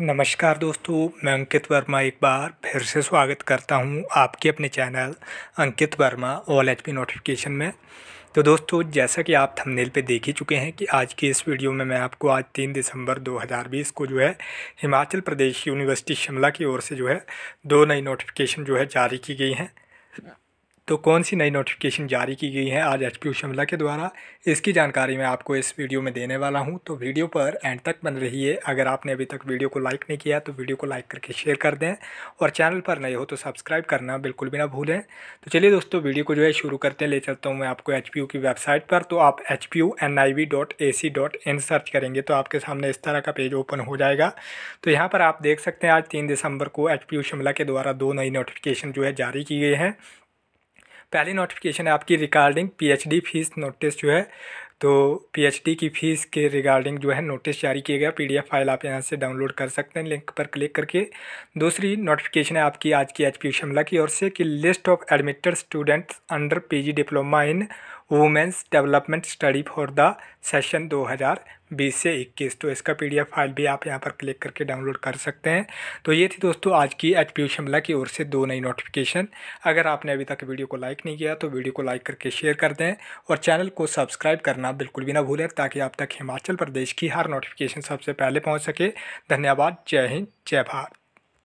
नमस्कार दोस्तों मैं अंकित वर्मा एक बार फिर से स्वागत करता हूं आपके अपने चैनल अंकित वर्मा ऑल एच नोटिफिकेशन में तो दोस्तों जैसा कि आप थंबनेल पे देख ही चुके हैं कि आज की इस वीडियो में मैं आपको आज तीन दिसंबर 2020 को जो है हिमाचल प्रदेश यूनिवर्सिटी शिमला की ओर से जो है दो नई नोटिफिकेशन जो है जारी की गई हैं तो कौन सी नई नोटिफिकेशन जारी की गई है आज एच पी शिमला के द्वारा इसकी जानकारी मैं आपको इस वीडियो में देने वाला हूं तो वीडियो पर एंड तक बन रही है अगर आपने अभी तक वीडियो को लाइक नहीं किया तो वीडियो को लाइक करके शेयर कर दें और चैनल पर नए हो तो सब्सक्राइब करना बिल्कुल भी ना भूलें तो चलिए दोस्तों वीडियो को जो है शुरू करते हैं ले चलता हूँ मैं आपको एच की वेबसाइट पर तो आप एच सर्च करेंगे तो आपके सामने इस तरह का पेज ओपन हो जाएगा तो यहाँ पर आप देख सकते हैं आज तीन दिसंबर को एच शिमला के द्वारा दो नई नोटिफिकेशन जो है जारी की गई हैं पहली नोटिफिकेशन है आपकी रिगार्डिंग पीएचडी फीस नोटिस जो है तो पीएचडी की फ़ीस के रिगार्डिंग जो है नोटिस जारी किया गया पीडीएफ फाइल आप यहां से डाउनलोड कर सकते हैं लिंक पर क्लिक करके दूसरी नोटिफिकेशन है आपकी आज की एच पी शिमला की ओर से कि list of admitted students under PG diploma in women's development study for the session 2020 से 21 तो इसका पीडीएफ फाइल भी आप यहाँ पर क्लिक करके डाउनलोड कर सकते हैं तो ये थी दोस्तों आज की एच पी शिमला की ओर से दो नई नोटिफिकेशन अगर आपने अभी तक वीडियो को लाइक नहीं किया तो वीडियो को लाइक करके शेयर कर दें और चैनल को सब्सक्राइब करना बिल्कुल भी ना भूलें ताकि आप तक हिमाचल प्रदेश की हर नोटिफिकेशन सबसे पहले पहुँच सके धन्यवाद जय हिंद जय भारत